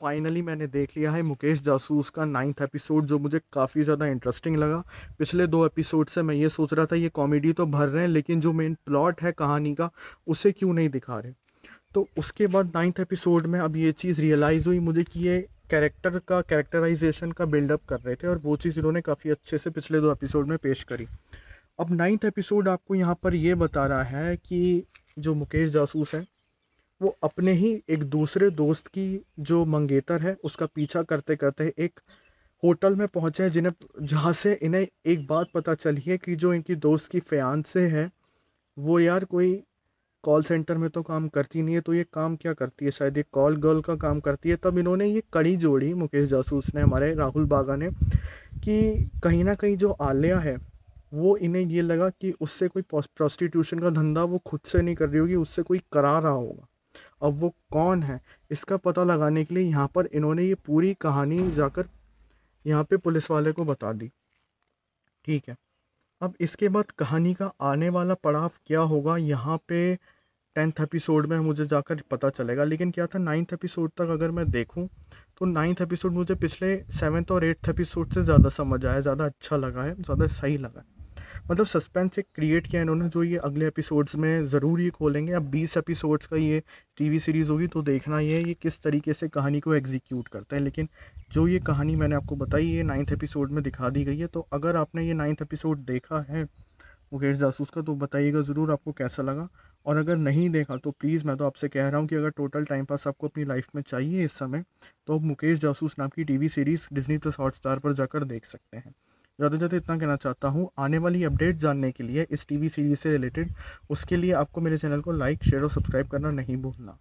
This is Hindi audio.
फाइनली मैंने देख लिया है मुकेश जासूस का नाइन्थ एपिसोड जो मुझे काफ़ी ज़्यादा इंटरेस्टिंग लगा पिछले दो एपिसोड से मैं ये सोच रहा था ये कॉमेडी तो भर रहे हैं लेकिन जो मेन प्लॉट है कहानी का उसे क्यों नहीं दिखा रहे तो उसके बाद नाइन्थ एपिसोड में अब ये चीज़ रियलाइज़ हुई मुझे कि ये कैरेक्टर का कैरेक्टराइजेशन का बिल्डअप कर रहे थे और वो चीज़ इन्होंने काफ़ी अच्छे से पिछले दो एपिसोड में पेश करी अब नाइन्थ एपिसोड आपको यहाँ पर ये बता रहा है कि जो मुकेश जासूस हैं वो अपने ही एक दूसरे दोस्त की जो मंगेतर है उसका पीछा करते करते एक होटल में पहुंचे हैं जिन्हें जहाँ से इन्हें एक बात पता चली है कि जो इनकी दोस्त की से है वो यार कोई कॉल सेंटर में तो काम करती नहीं है तो ये काम क्या करती है शायद ये कॉल गर्ल का काम करती है तब इन्होंने ये कड़ी जोड़ी मुकेश जासूस ने हमारे राहुल बागा ने कि कहीं ना कहीं जो आलिया है वो इन्हें ये लगा कि उससे कोई प्रोस्टिट्यूशन का धंधा वो खुद से नहीं कर रही होगी उससे कोई करा रहा होगा अब वो कौन है इसका पता लगाने के लिए यहाँ पर इन्होंने ये पूरी कहानी जाकर यहाँ पे पुलिस वाले को बता दी ठीक है अब इसके बाद कहानी का आने वाला पड़ाव क्या होगा यहाँ पे टेंथ एपिसोड में मुझे जाकर पता चलेगा लेकिन क्या था नाइन्थ एपिसोड तक अगर मैं देखूँ तो नाइन्थ एपिसोड मुझे पिछले सेवन्थ और एट्थ एपिसोड से ज़्यादा समझ आया ज़्यादा अच्छा लगा है ज़्यादा सही लगा है मतलब सस्पेंस एक क्रिएट किया इन्होंने जो ये अगले एपिसोड्स में ज़रूर ये खोलेंगे अब बीस एपिसोड्स का ये टीवी सीरीज़ होगी तो देखना ये ये किस तरीके से कहानी को एग्जीक्यूट करता है लेकिन जो ये कहानी मैंने आपको बताई ये नाइन्थ एपिसोड में दिखा दी गई है तो अगर आपने ये नाइन्थ एपिसोड देखा है मुकेश जासूस का तो बताइएगा ज़रूर आपको कैसा लगा और अगर नहीं देखा तो प्लीज़ मैं तो आपसे कह रहा हूँ कि अगर टोटल टाइम पास आपको अपनी लाइफ में चाहिए इस समय तो आप मुकेश जासूस नाम की TV series Disney plus Hotstar पर जाकर देख सकते हैं ज़्यादा से ज़्यादा इतना कहना चाहता हूँ आने वाली अपडेट जानने के लिए इस टीवी सीरीज़ से रिलेटेड उसके लिए आपको मेरे चैनल को लाइक शेयर और सब्सक्राइब करना नहीं भूलना